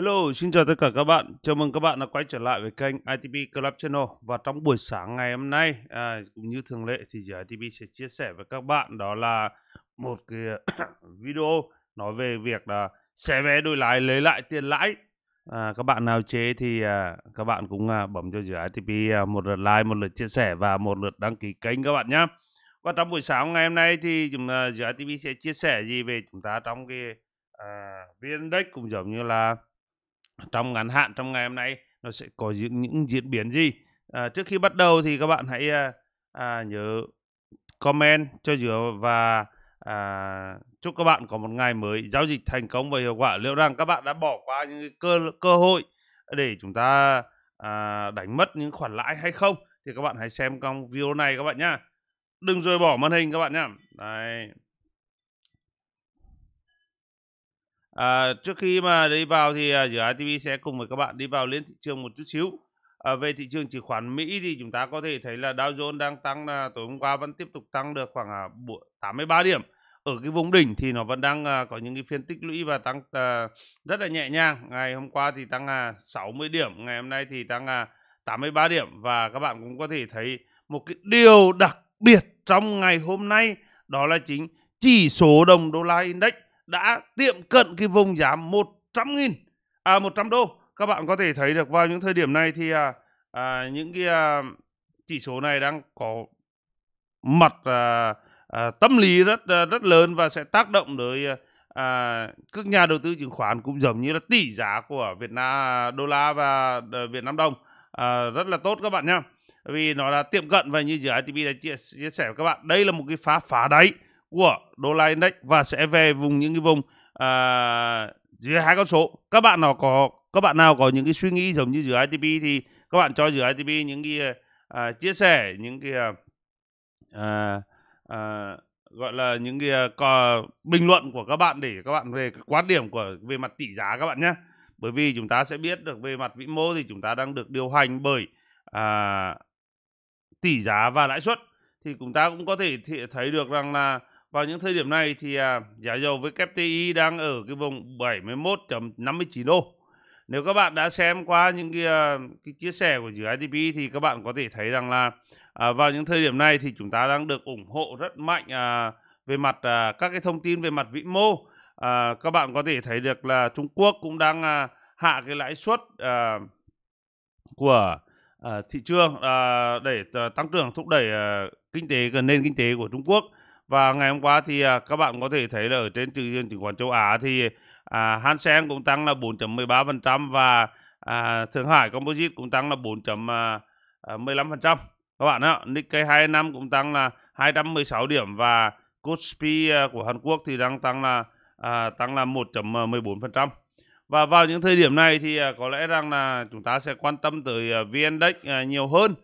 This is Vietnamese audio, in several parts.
Hello, xin chào tất cả các bạn. Chào mừng các bạn đã quay trở lại với kênh ITP Club Channel. Và trong buổi sáng ngày hôm nay, à, cũng như thường lệ thì giờ ITP sẽ chia sẻ với các bạn đó là một cái video nói về việc là xe vé đổi lái lấy lại tiền lãi. À, các bạn nào chế thì à, các bạn cũng à, bấm cho dự ITP à, một lượt like, một lượt chia sẻ và một lượt đăng ký kênh các bạn nhé. Và trong buổi sáng ngày hôm nay thì chúng à, ITP sẽ chia sẻ gì về chúng ta trong cái à, VN Index cũng giống như là trong ngắn hạn trong ngày hôm nay nó sẽ có những, những diễn biến gì. À, trước khi bắt đầu thì các bạn hãy à, à, nhớ comment cho dừa và à, chúc các bạn có một ngày mới giao dịch thành công và hiệu quả. Liệu rằng các bạn đã bỏ qua những cơ cơ hội để chúng ta à, đánh mất những khoản lãi hay không thì các bạn hãy xem trong video này các bạn nhá. Đừng rời bỏ màn hình các bạn nhá. đây À, trước khi mà đi vào thì uh, giữa ITV sẽ cùng với các bạn đi vào lên thị trường một chút xíu. À, về thị trường chứng khoán Mỹ thì chúng ta có thể thấy là Dow Jones đang tăng là tối hôm qua vẫn tiếp tục tăng được khoảng uh, à, 83 điểm. Ở cái vùng đỉnh thì nó vẫn đang uh, có những cái phiên tích lũy và tăng uh, rất là nhẹ nhàng. Ngày hôm qua thì tăng uh, 60 điểm, ngày hôm nay thì tăng uh, 83 điểm và các bạn cũng có thể thấy một cái điều đặc biệt trong ngày hôm nay đó là chính chỉ số đồng đô la index đã tiệm cận cái vùng giảm 100 nghìn à 100 đô. Các bạn có thể thấy được vào những thời điểm này thì à, à, những cái à, chỉ số này đang có mặt à, à, tâm lý rất à, rất lớn và sẽ tác động tới à, các nhà đầu tư chứng khoán cũng giống như là tỷ giá của Việt Nam đô la và à, Việt Nam đồng à, rất là tốt các bạn nhá vì nó là tiệm cận và như dự ITP đã chia, chia sẻ với các bạn đây là một cái phá phá đáy của đô la index và sẽ về vùng những cái vùng à, dưới hai con số các bạn nào có các bạn nào có những cái suy nghĩ giống như dưới ITP thì các bạn cho dưới ITP những cái à, chia sẻ những cái à, à, à gọi là những cái à, bình luận của các bạn để các bạn về quan điểm của về mặt tỷ giá các bạn nhé bởi vì chúng ta sẽ biết được về mặt vĩ mô thì chúng ta đang được điều hành bởi à, tỷ giá và lãi suất thì chúng ta cũng có thể thấy được rằng là vào những thời điểm này thì à, giá dầu với WTI đang ở cái vùng 71.59 đô. Nếu các bạn đã xem qua những cái, à, cái chia sẻ của dự IDP thì các bạn có thể thấy rằng là à, vào những thời điểm này thì chúng ta đang được ủng hộ rất mạnh à, về mặt à, các cái thông tin về mặt vĩ mô. À, các bạn có thể thấy được là Trung Quốc cũng đang à, hạ cái lãi suất à, của à, thị trường à, để tăng trưởng thúc đẩy à, kinh tế nền kinh tế của Trung Quốc và ngày hôm qua thì à, các bạn có thể thấy là ở trên thị trường chứng khoán châu Á thì à, Hang Seng cũng tăng là 4.13% và à, Thượng Hải Composite cũng tăng là 4.15% à, à, các bạn ạ Nikkei 25 cũng tăng là 216 điểm và Kospi của Hàn Quốc thì đang tăng là à, tăng là 1.14% và vào những thời điểm này thì có lẽ rằng là chúng ta sẽ quan tâm tới VN Index nhiều hơn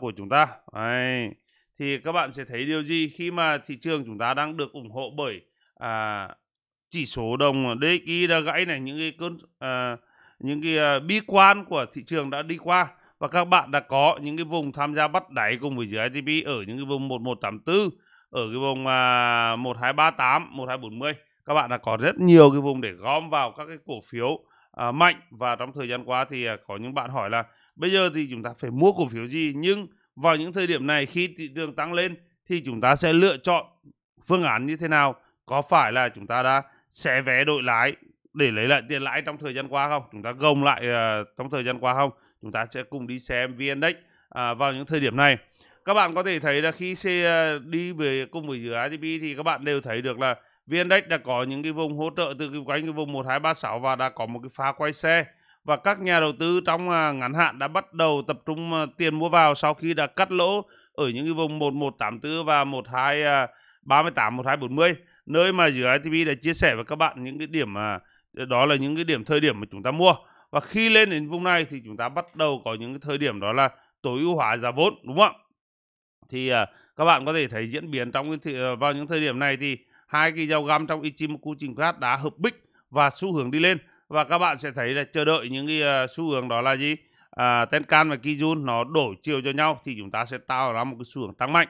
của chúng ta. Đấy thì các bạn sẽ thấy điều gì khi mà thị trường chúng ta đang được ủng hộ bởi à, chỉ số đồng DXY đã gãy này những cái cơn à, những cái à, bi quan của thị trường đã đi qua và các bạn đã có những cái vùng tham gia bắt đáy cùng với dưới ITP ở những cái vùng 1184 ở cái vùng à, 1238 1240 các bạn đã có rất nhiều cái vùng để gom vào các cái cổ phiếu à, mạnh và trong thời gian qua thì à, có những bạn hỏi là bây giờ thì chúng ta phải mua cổ phiếu gì nhưng vào những thời điểm này khi thị trường tăng lên thì chúng ta sẽ lựa chọn phương án như thế nào có phải là chúng ta đã xé vé đội lái để lấy lại tiền lãi trong thời gian qua không chúng ta gồng lại uh, trong thời gian qua không chúng ta sẽ cùng đi xem vn index uh, à, vào những thời điểm này các bạn có thể thấy là khi xe ờ, đi về cùng với giữa RGB thì các bạn đều thấy được là VN Index đã có những cái vùng hỗ trợ từ cái quanh cái vùng 1236 và đã có một cái pha quay xe và các nhà đầu tư trong à, ngắn hạn đã bắt đầu tập trung à, tiền mua vào sau khi đã cắt lỗ ở những cái vùng 1184 và 1238 1240 à, nơi mà dự ITP đã chia sẻ với các bạn những cái điểm mà đó là những cái điểm thời điểm mà chúng ta mua và khi lên đến vùng này thì chúng ta bắt đầu có những cái thời điểm đó là tối ưu hóa giá vốn đúng không thì các bạn có thể thấy diễn biến trong cái vào những thời điểm này thì hai cái dao găm trong Ichimoku Chingkat đã hợp bích và xu hướng đi lên và các bạn sẽ thấy là chờ đợi những cái uh, xu hướng đó là gì à, Tenkan và Kijun nó đổi chiều cho nhau thì chúng ta sẽ tạo ra một cái xu hướng tăng mạnh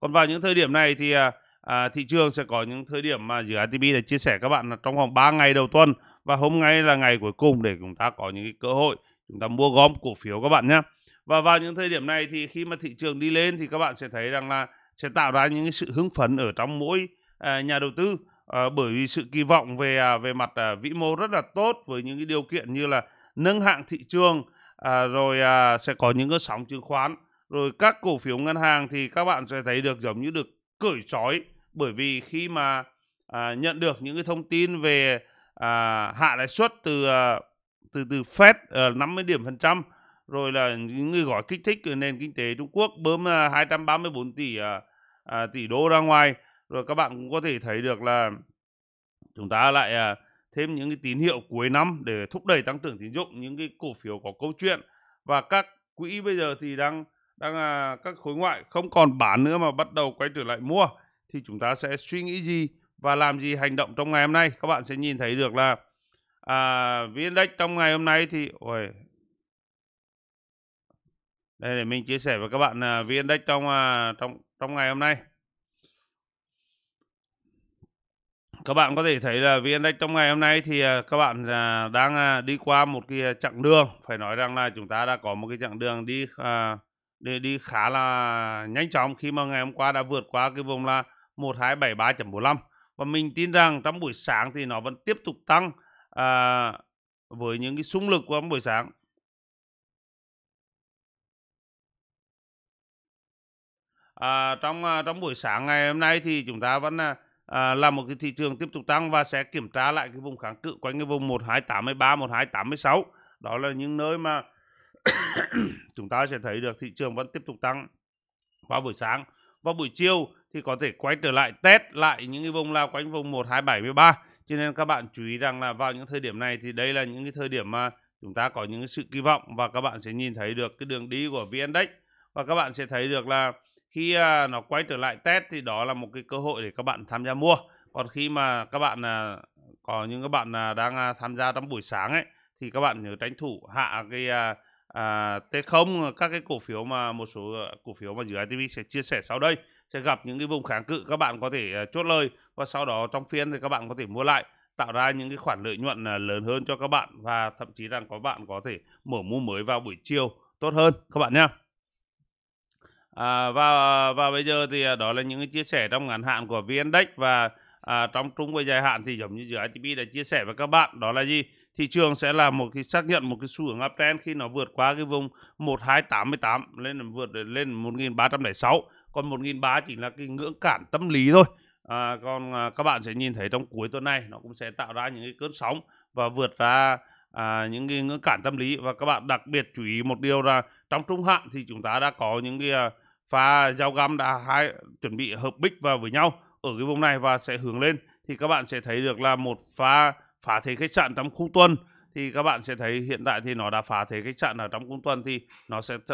còn vào những thời điểm này thì à, à, thị trường sẽ có những thời điểm mà dự ATB đã chia sẻ các bạn là trong vòng 3 ngày đầu tuần và hôm nay là ngày cuối cùng để chúng ta có những cái cơ hội chúng ta mua gom cổ phiếu các bạn nhé và vào những thời điểm này thì khi mà thị trường đi lên thì các bạn sẽ thấy rằng là sẽ tạo ra những cái sự hứng phấn ở trong mỗi à, nhà đầu tư à, bởi vì sự kỳ vọng về à, về mặt à, vĩ mô rất là tốt với những cái điều kiện như là nâng hạng thị trường à, rồi à, sẽ có những cái sóng chứng khoán rồi các cổ phiếu ngân hàng thì các bạn sẽ thấy được giống như được cởi trói bởi vì khi mà à, nhận được những cái thông tin về à, hạ lãi suất từ à, từ từ Fed à, ờ, 50 điểm phần trăm rồi là những người gọi kích thích nền kinh tế Trung Quốc bơm à, 234 tỷ à, à, tỷ đô ra ngoài rồi các bạn cũng có thể thấy được là chúng ta lại à, thêm những cái tín hiệu cuối năm để thúc đẩy tăng trưởng tín dụng những cái cổ phiếu có câu chuyện và các quỹ bây giờ thì đang đang à, các khối ngoại không còn bán nữa mà bắt đầu quay trở lại mua thì chúng ta sẽ suy nghĩ gì và làm gì hành động trong ngày hôm nay các bạn sẽ nhìn thấy được là à, VN-Index trong ngày hôm nay thì ôi, đây để mình chia sẻ với các bạn uh, à, VN-Index trong à, trong trong ngày hôm nay các bạn có thể thấy là VN trong ngày hôm nay thì à, các bạn à, đang à, đi qua một cái chặng đường phải nói rằng là chúng ta đã có một cái chặng đường đi đi, đi khá là nhanh chóng khi mà ngày hôm qua đã vượt qua cái vùng là 1273.45 và mình tin rằng trong buổi sáng thì nó vẫn tiếp tục tăng à, với những cái xung lực của buổi sáng à, trong trong buổi sáng ngày hôm nay thì chúng ta vẫn là à, là một cái thị trường tiếp tục tăng và sẽ kiểm tra lại cái vùng kháng cự quanh cái vùng 1283 1286 đó là những nơi mà chúng ta sẽ thấy được thị trường vẫn tiếp tục tăng vào buổi sáng và buổi chiều thì có thể quay trở lại test lại những cái vùng lao quanh vùng 1273 cho nên các bạn chú ý rằng là vào những thời điểm này thì đây là những cái thời điểm mà chúng ta có những sự kỳ vọng và các bạn sẽ nhìn thấy được cái đường đi của VN Index và các bạn sẽ thấy được là khi uh, nó quay trở lại test thì đó là một cái cơ hội để các bạn tham gia mua còn khi mà các bạn uh, có những các bạn uh, đang uh, tham gia trong buổi sáng ấy thì các bạn nhớ tránh thủ hạ cái uh, à, T0 các cái cổ phiếu mà một số cổ phiếu mà dưới án sẽ chia sẻ sau đây sẽ gặp những cái vùng kháng cự các bạn có thể uh, chốt lời và sau đó trong phiên thì các bạn có thể mua lại tạo ra những cái khoản lợi nhuận uh, lớn hơn cho các bạn và thậm chí rằng có bạn có thể mở mua mới vào buổi chiều tốt hơn các bạn nhé. À, và và bây giờ thì à, đó là những cái chia sẻ trong ngắn hạn của vn và à, trong trung và dài hạn thì giống như giữa ITP đã chia sẻ với các bạn đó là gì? Thị trường sẽ là một cái xác nhận một cái xu hướng uptrend khi nó vượt qua cái vùng 1288 lên vượt lên 1306 còn 1300 chỉ là cái ngưỡng cản tâm lý thôi. À, còn à, các bạn sẽ nhìn thấy trong cuối tuần này nó cũng sẽ tạo ra những cái cơn sóng và vượt ra à, những cái ngưỡng cản tâm lý và các bạn đặc biệt chú ý một điều là trong trung hạn thì chúng ta đã có những cái à, và dao găm đã hai chuẩn bị hợp bích vào với nhau ở cái vùng này và sẽ hướng lên thì các bạn sẽ thấy được là một pha phá thế khách sạn trong khu tuần thì các bạn sẽ thấy hiện tại thì nó đã phá thế khách sạn ở trong khu tuần thì nó sẽ uh,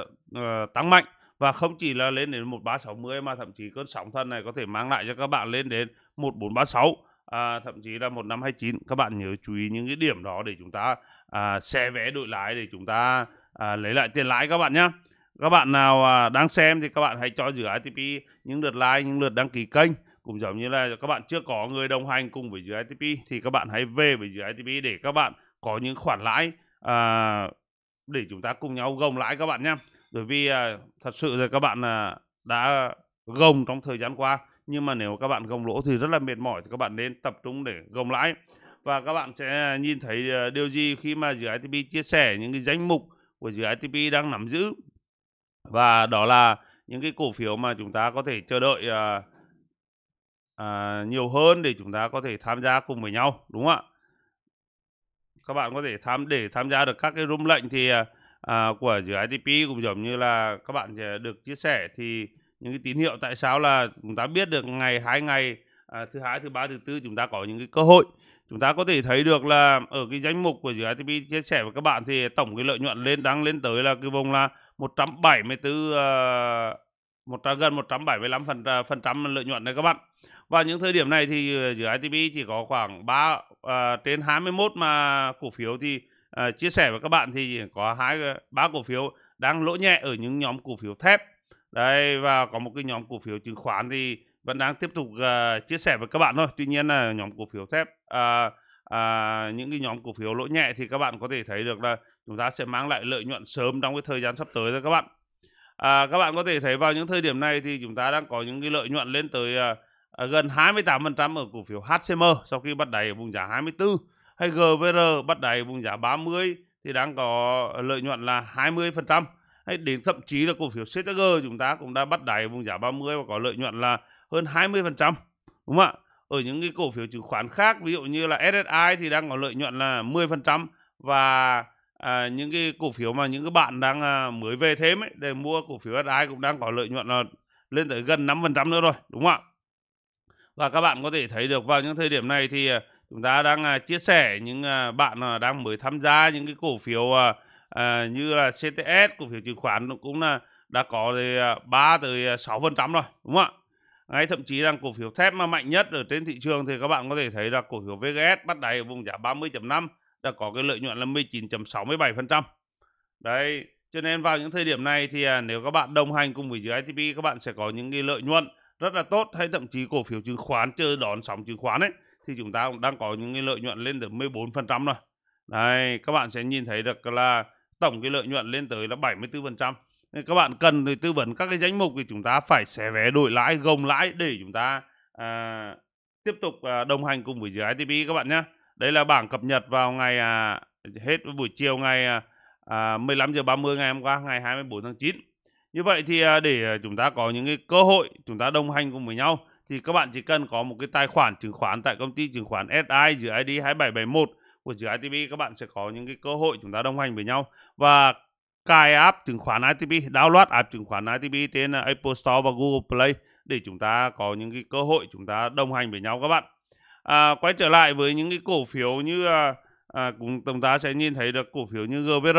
tăng mạnh và không chỉ là lên đến 1360 mà thậm chí cơn sóng thân này có thể mang lại cho các bạn lên đến 1436 à, thậm chí là 1529 các bạn nhớ chú ý những cái điểm đó để chúng ta à, xe vé đội lái để chúng ta à, lấy lại tiền lãi các bạn nhé các bạn nào à, đang xem thì các bạn hãy cho giữa ITP những lượt like những lượt đăng ký kênh cũng giống như là các bạn chưa có người đồng hành cùng với dự ITP thì các bạn hãy về với dự ITP để các bạn có những khoản lãi à, để chúng ta cùng nhau gồng lãi các bạn nhé bởi vì à, thật sự là các bạn à, đã gồng trong thời gian qua nhưng mà nếu các bạn gồng lỗ thì rất là mệt mỏi thì các bạn nên tập trung để gồng lãi và các bạn sẽ nhìn thấy à, điều gì khi mà dự ITP chia sẻ những cái danh mục của dự ITP đang nắm giữ và đó là những cái cổ phiếu mà chúng ta có thể chờ đợi à, à, nhiều hơn để chúng ta có thể tham gia cùng với nhau đúng không ạ các bạn có thể tham để tham gia được các cái room lệnh thì à, à của dự ITP cũng giống như là các bạn à, được chia sẻ thì những cái tín hiệu tại sao là chúng ta biết được ngày hai ngày à, thứ hai thứ ba thứ tư chúng ta có những cái cơ hội chúng ta có thể thấy được là ở cái danh mục của dự ITP chia sẻ với các bạn thì tổng cái lợi nhuận lên đang lên tới là cái vùng là 174 uh, 100, gần 175 phần à, phần trăm lợi nhuận đấy các bạn. Và những thời điểm này thì ờ, giữa ITB chỉ có khoảng 3 uh, ờ, trên 21 mà cổ phiếu thì uh, chia sẻ với các bạn thì có hai ba cổ phiếu đang lỗ nhẹ ở những nhóm cổ phiếu thép. đây và có một cái nhóm cổ phiếu chứng khoán thì vẫn đang tiếp tục uh, chia sẻ với các bạn thôi. Tuy nhiên là nhóm cổ phiếu thép uh, uh, những cái nhóm cổ phiếu lỗ nhẹ thì các bạn có thể thấy được là chúng ta sẽ mang lại lợi nhuận sớm trong cái thời gian sắp tới rồi các bạn à, các bạn có thể thấy vào những thời điểm này thì chúng ta đang có những cái lợi nhuận lên tới à, à, gần 28% ở cổ phiếu HCM sau khi bắt đáy ở vùng giá 24 hay GVR bắt đáy vùng giá 30 thì đang có lợi nhuận là 20% hay đến thậm chí là cổ phiếu CTG chúng ta cũng đã bắt đáy vùng giá 30 và có lợi nhuận là hơn 20% đúng không ạ ở những cái cổ phiếu chứng khoán khác ví dụ như là SSI thì đang có lợi nhuận là 10% và à, những cái cổ phiếu mà những cái bạn đang à, mới về thêm ấy để mua cổ phiếu SI cũng đang có lợi nhuận là lên tới gần 5% nữa rồi đúng không ạ và các bạn có thể thấy được vào những thời điểm này thì à, chúng ta đang à, chia sẻ những à, bạn à, đang mới tham gia những cái cổ phiếu à, à, như là CTS cổ phiếu chứng khoán cũng là đã có thì à, 3 tới 6% à, rồi đúng không ạ ngay thậm chí rằng cổ phiếu thép mà mạnh nhất ở trên thị trường thì các bạn có thể thấy là cổ phiếu VGS bắt đáy ở vùng giá 30.5 đã có cái lợi nhuận là 19.67%. Đấy, cho nên vào những thời điểm này thì à, nếu các bạn đồng hành cùng với dự ITP các bạn sẽ có những cái lợi nhuận rất là tốt hay thậm chí cổ phiếu chứng khoán chơi đón sóng chứng khoán ấy thì chúng ta cũng đang có những cái lợi nhuận lên tới 14% rồi. Đấy, các bạn sẽ nhìn thấy được là tổng cái lợi nhuận lên tới là 74%. các bạn cần thì tư vấn các cái danh mục thì chúng ta phải xé vé đổi lãi, gồng lãi để chúng ta à, tiếp tục à, đồng hành cùng với dự ITP các bạn nhé. Đây là bảng cập nhật vào ngày à, hết buổi chiều ngày à, 15 à, giờ 30 ngày hôm qua ngày 24 tháng 9. Như vậy thì à, để à, chúng ta có những cái cơ hội chúng ta đồng hành cùng với nhau thì các bạn chỉ cần có một cái tài khoản chứng khoán tại công ty chứng khoán SI dưới ID 2771 của dưới ITB các bạn sẽ có những cái cơ hội chúng ta đồng hành với nhau và cài app chứng khoán ITB, download app chứng khoán ITB trên Apple Store và Google Play để chúng ta có những cái cơ hội chúng ta đồng hành với nhau các bạn à, quay trở lại với những cái cổ phiếu như à, à, cũng tổng giá sẽ nhìn thấy được cổ phiếu như GBR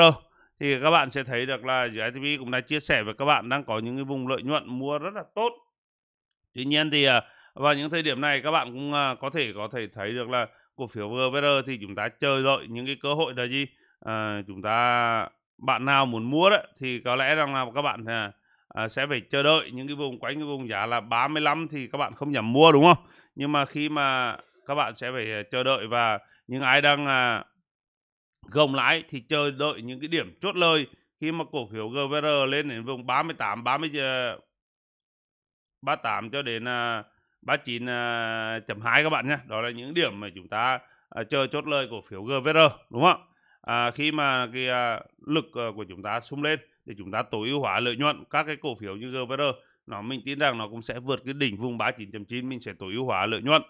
thì các bạn sẽ thấy được là GITV cũng đã chia sẻ với các bạn đang có những cái vùng lợi nhuận mua rất là tốt tuy nhiên thì à, vào những thời điểm này các bạn cũng à, có thể có thể thấy được là cổ phiếu GBR thì chúng ta chờ đợi những cái cơ hội là gì à, chúng ta bạn nào muốn mua đấy thì có lẽ rằng là các bạn à, sẽ phải chờ đợi những cái vùng quanh cái vùng giá là 35 thì các bạn không nhầm mua đúng không nhưng mà khi mà các bạn sẽ phải ờ, chờ đợi và những ai đang à, gồng lãi thì chờ đợi những cái điểm chốt lời khi mà cổ phiếu GVR lên đến vùng 38 30 38 cho đến à, 39.2 à, các bạn nhé đó là những điểm mà chúng ta à, chờ chốt lời cổ phiếu GVR đúng không à, khi mà cái à, lực ờ, của chúng ta sung lên thì chúng ta tối ưu hóa lợi nhuận các cái cổ phiếu như GVR nó mình tin rằng nó cũng sẽ vượt cái đỉnh vùng 39.9 mình sẽ tối ưu hóa lợi nhuận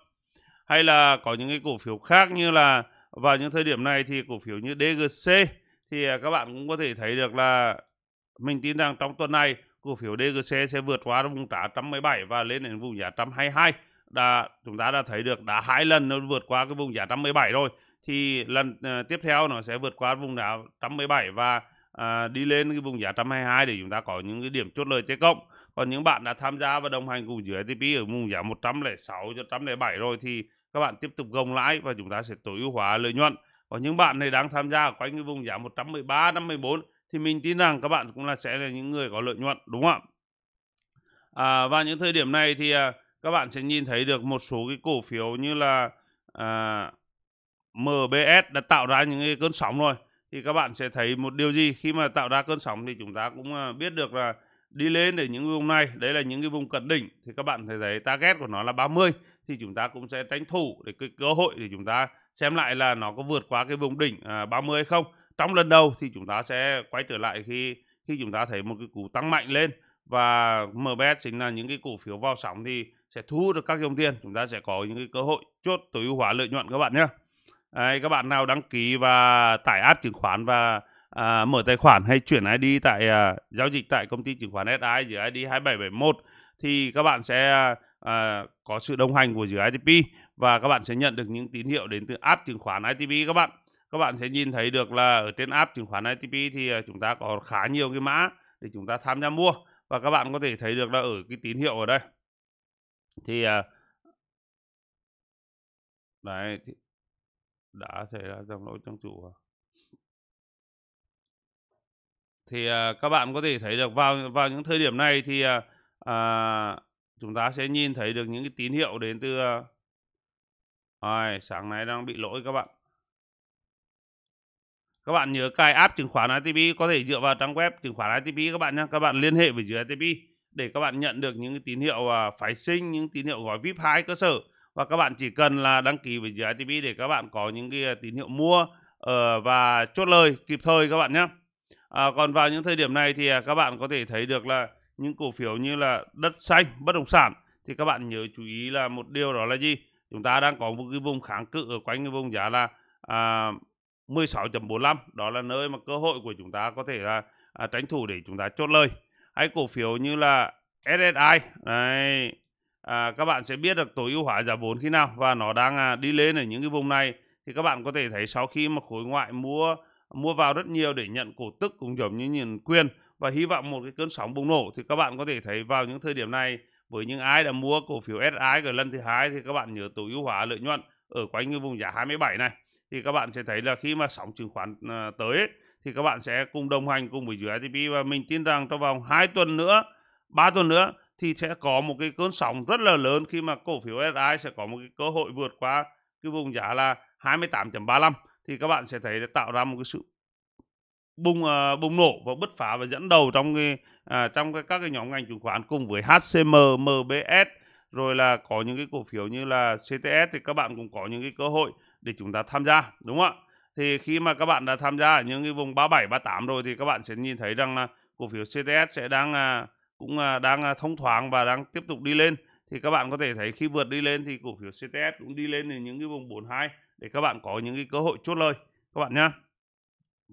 hay là có những cái cổ phiếu khác như là vào những thời điểm này thì cổ phiếu như DGC thì à, các bạn cũng có thể thấy được là mình tin rằng trong tuần này cổ phiếu DGC sẽ vượt qua vùng giá 117 và lên đến vùng giá 122 đã chúng ta đã thấy được đã hai lần nó vượt qua cái vùng giá 117 rồi thì lần uh, tiếp theo nó sẽ vượt qua vùng giá 117 và uh, đi lên cái vùng giá 122 để chúng ta có những cái điểm chốt lời chế cộng còn những bạn đã tham gia và đồng hành cùng dưới ATP ở vùng giá 106 cho 107 rồi thì các bạn tiếp tục gồng lãi và chúng ta sẽ tối ưu hóa lợi nhuận có những bạn này đang tham gia ở quanh cái vùng giá 113 114 thì mình tin rằng các bạn cũng là sẽ là những người có lợi nhuận đúng không ạ à, và những thời điểm này thì à, các bạn sẽ nhìn thấy được một số cái cổ phiếu như là à, MBS đã tạo ra những cái cơn sóng rồi thì các bạn sẽ thấy một điều gì khi mà tạo ra cơn sóng thì chúng ta cũng à, biết được là đi lên để những vùng này đấy là những cái vùng cận đỉnh thì các bạn thấy thấy target của nó là 30 thì chúng ta cũng sẽ tranh thủ để cái cơ hội để chúng ta xem lại là nó có vượt qua cái vùng đỉnh à, 30 hay không trong lần đầu thì chúng ta sẽ quay trở lại khi khi chúng ta thấy một cái cú tăng mạnh lên và MBS chính là những cái cổ phiếu vào sóng thì sẽ thu hút được các dòng tiền chúng ta sẽ có những cái cơ hội chốt tối ưu hóa lợi nhuận các bạn nhé Đấy, các bạn nào đăng ký và tải app chứng khoán và à, mở tài khoản hay chuyển ID tại à, giao dịch tại công ty chứng khoán SI dưới ID 2771 thì các bạn sẽ à, có sự đồng hành của dự án ITP và các bạn sẽ nhận được những tín hiệu đến từ app chứng khoán ITP các bạn các bạn sẽ nhìn thấy được là ở trên app chứng khoán ITP thì à, chúng ta có khá nhiều cái mã để chúng ta tham gia mua và các bạn có thể thấy được là ở cái tín hiệu ở đây thì à, đấy thì đã xảy ra dòng lỗi trong chủ à? thì à, các bạn có thể thấy được vào vào những thời điểm này thì à, à chúng ta sẽ nhìn thấy được những cái tín hiệu đến từ rồi, ờ sáng nay đang bị lỗi các bạn các bạn nhớ cài app chứng khoán ITP có thể dựa vào trang web chứng khoán ITP các bạn nhé các bạn liên hệ với dưới ITP để các bạn nhận được những cái tín hiệu ờ, phái sinh những tín hiệu gói VIP 2 cơ sở và các bạn chỉ cần là đăng ký với dưới ITP để các bạn có những cái ờ, tín hiệu mua và chốt lời kịp thời các bạn nhé à, còn vào những thời điểm này thì à, các bạn có thể thấy được là những cổ phiếu như là đất xanh bất động sản thì các bạn nhớ chú ý là một điều đó là gì chúng ta đang có một cái vùng kháng cự ở quanh cái vùng giá là à, 16.45 đó là nơi mà cơ hội của chúng ta có thể là à, tránh thủ để chúng ta chốt lời hay cổ phiếu như là SSI này à, các bạn sẽ biết được tối ưu hóa giá vốn khi nào và nó đang à, đi lên ở những cái vùng này thì các bạn có thể thấy sau khi mà khối ngoại mua mua vào rất nhiều để nhận cổ tức cũng giống như nhìn quyền và hy vọng một cái cơn sóng bùng nổ thì các bạn có thể thấy vào những thời điểm này với những ai đã mua cổ phiếu SI ở lần thứ hai thì các bạn nhớ tối ưu hóa lợi nhuận ở quanh như vùng giá 27 này thì các bạn sẽ thấy là khi mà sóng chứng khoán à, tới thì các bạn sẽ cùng đồng hành cùng với USDP và mình tin rằng trong vòng 2 tuần nữa, 3 tuần nữa thì sẽ có một cái cơn sóng rất là lớn khi mà cổ phiếu SI sẽ có một cái cơ hội vượt qua cái vùng giá là 28.35 thì các bạn sẽ thấy là tạo ra một cái sự bùng uh, bùng nổ và bứt phá và dẫn đầu trong cái uh, trong cái, các cái nhóm ngành chứng khoán cùng với HCM, MBS rồi là có những cái cổ phiếu như là CTS thì các bạn cũng có những cái cơ hội để chúng ta tham gia đúng không ạ? Thì khi mà các bạn đã tham gia ở những cái vùng 37, 38 rồi thì các bạn sẽ nhìn thấy rằng là cổ phiếu CTS sẽ đang uh, cũng uh, đang uh, thông thoáng và đang tiếp tục đi lên thì các bạn có thể thấy khi vượt đi lên thì cổ phiếu CTS cũng đi lên ở những cái vùng 42 để các bạn có những cái cơ hội chốt lời các bạn nhé.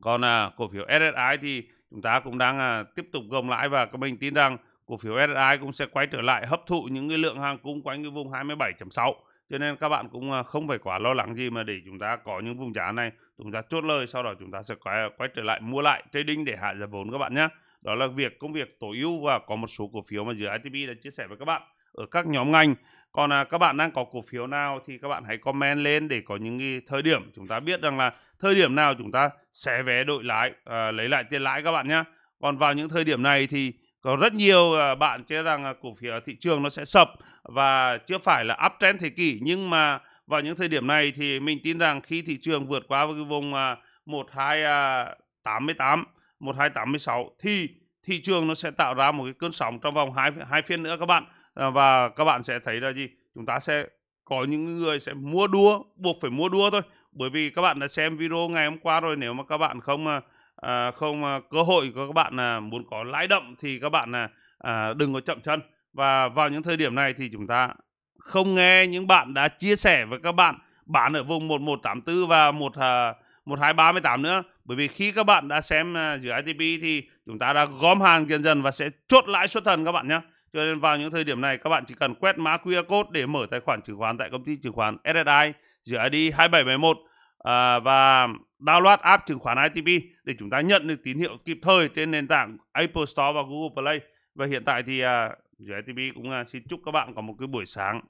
Còn à, cổ phiếu SSI thì chúng ta cũng đang à, tiếp tục gồng lãi và các mình tin rằng cổ phiếu SSI cũng sẽ quay trở lại hấp thụ những cái lượng hàng cung quanh cái vùng 27.6 cho nên các bạn cũng à, không phải quá lo lắng gì mà để chúng ta có những vùng giá này chúng ta chốt lời sau đó chúng ta sẽ quay, à, quay trở lại mua lại trading để hạ giá vốn các bạn nhé đó là việc công việc tối ưu và có một số cổ phiếu mà dự ITB đã chia sẻ với các bạn ở các nhóm ngành còn à, các bạn đang có cổ phiếu nào thì các bạn hãy comment lên để có những cái thời điểm chúng ta biết rằng là thời điểm nào chúng ta xé vé đội lái à, lấy lại tiền lãi các bạn nhé còn vào những thời điểm này thì có rất nhiều ờ, bạn cho rằng cổ phiếu thị trường nó sẽ sập và chưa phải là uptrend thế kỷ nhưng mà vào những thời điểm này thì mình tin rằng khi thị trường vượt qua cái vùng một à, một hai à, hai tám tám tám mươi mươi sáu thì thị trường nó sẽ tạo ra một cái cơn sóng trong vòng hai hai phiên nữa các bạn ờ, và các bạn sẽ thấy là gì chúng ta sẽ có những người sẽ mua đua buộc phải mua đua thôi bởi vì các bạn đã xem video ngày hôm qua rồi nếu mà các bạn không ờ, à, không à, cơ hội của các bạn à, muốn có lãi đậm thì các bạn à, à, đừng có chậm chân và vào những thời điểm này thì chúng ta không nghe những bạn đã chia sẻ với các bạn bán ở vùng 1184 và 1 à, 1238 nữa bởi vì khi các bạn đã xem à, dự ITP thì chúng ta đã gom hàng dần dần và sẽ chốt lãi suất thần các bạn nhé cho nên vào những thời điểm này các bạn chỉ cần quét mã QR code để mở tài khoản chứng khoán tại công ty chứng khoán SSI giữa ID 2771 à, và download app chứng khoán ITP để chúng ta nhận được tín hiệu kịp thời trên nền tảng Apple Store và Google Play. Và hiện tại thì à, giữa ITP cũng à, xin chúc các bạn có một cái buổi sáng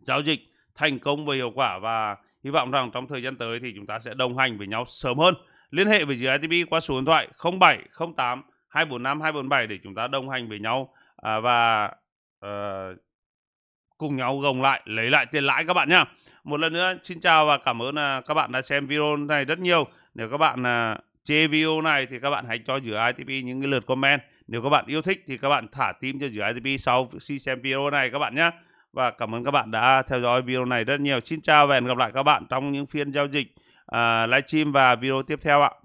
giao dịch thành công và hiệu quả và hy vọng rằng trong thời gian tới thì chúng ta sẽ đồng hành với nhau sớm hơn. Liên hệ với dự ITP qua số điện thoại 0708 245 247 để chúng ta đồng hành với nhau à, và à, cùng nhau gồng lại lấy lại tiền lãi các bạn nhá. Một lần nữa xin chào và cảm ơn à, các bạn đã xem video này rất nhiều. Nếu các bạn à, chê video này thì các bạn hãy cho giữa ITP những cái lượt comment. Nếu các bạn yêu thích thì các bạn thả tim cho giữa ITP sau khi xem video này các bạn nhé. Và cảm ơn các bạn đã theo dõi video này rất nhiều. Xin chào và hẹn gặp lại các bạn trong những phiên giao dịch uh, livestream và video tiếp theo ạ.